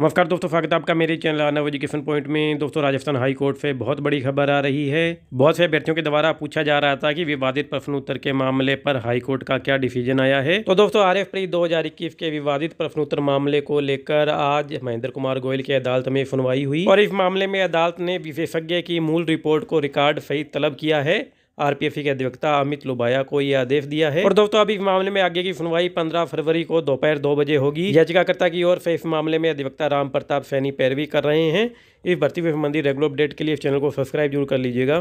नमस्कार दोस्तों स्वागत आपका मेरे चैनल आनव एजुकेशन पॉइंट में दोस्तों राजस्थान हाई कोर्ट से बहुत बड़ी खबर आ रही है बहुत से अभ्यर्थियों के द्वारा पूछा जा रहा था कि विवादित प्रश्नोत्तर के मामले पर हाई कोर्ट का क्या डिसीजन आया है तो दोस्तों आर एफ प्री दो के विवादित प्रश्नोत्तर मामले को लेकर आज महेंद्र कुमार गोयल की अदालत में सुनवाई हुई और इस मामले में अदालत ने विशेषज्ञ की मूल रिपोर्ट को रिकॉर्ड सहित तलब किया है आरपीएफ के अधिवक्ता अमित लुबाया को यह आदेश दिया है और दोस्तों अभी इस मामले में आगे की सुनवाई पंद्रह फरवरी को दोपहर दो बजे होगी याचिकाकर्ता की ओर से इस मामले में अधिवक्ता राम प्रताप सैनी पैरवी कर रहे हैं इस भर्ती से संबंधी रेगुलर अपडेट के लिए इस चैनल को सब्सक्राइब जरूर कर लीजिएगा